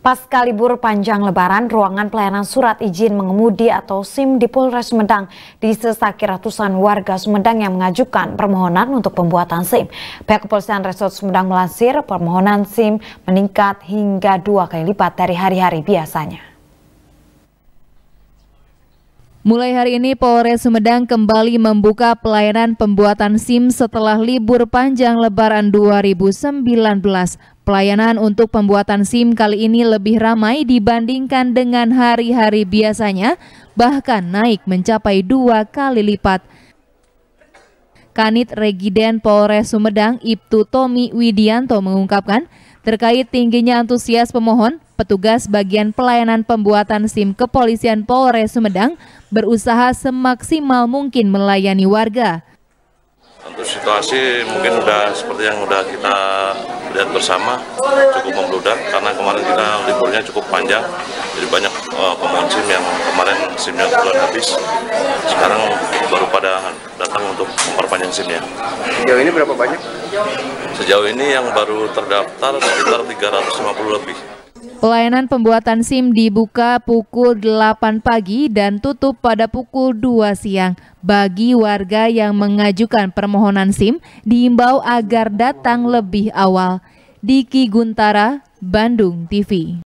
Pasca libur panjang lebaran, ruangan pelayanan surat izin mengemudi atau SIM di Polres Sumedang disesaki ratusan warga Sumedang yang mengajukan permohonan untuk pembuatan SIM. Pihak Kepolisian Resort Sumedang melansir permohonan SIM meningkat hingga dua kali lipat dari hari-hari biasanya. Mulai hari ini Polres Sumedang kembali membuka pelayanan pembuatan SIM setelah libur panjang Lebaran 2019. Pelayanan untuk pembuatan SIM kali ini lebih ramai dibandingkan dengan hari-hari biasanya, bahkan naik mencapai dua kali lipat. Kanit Regiden Polres Sumedang Ibtu Tommy Widianto mengungkapkan, Terkait tingginya antusias pemohon, petugas bagian pelayanan pembuatan SIM Kepolisian Polres Sumedang berusaha semaksimal mungkin melayani warga. Untuk situasi mungkin sudah seperti yang sudah kita lihat bersama, cukup membludak karena kemarin kita liburnya cukup panjang, jadi banyak uh, pemohon SIM yang kemarin SIMnya keluar habis, sekarang baru pada untuk memperpanjang SIM-nya. Sejauh ini berapa banyak? Sejauh ini yang baru terdaftar sekitar 350 lebih. Pelayanan pembuatan SIM dibuka pukul 8 pagi dan tutup pada pukul 2 siang. Bagi warga yang mengajukan permohonan SIM, diimbau agar datang lebih awal. Diki Guntara, Bandung TV.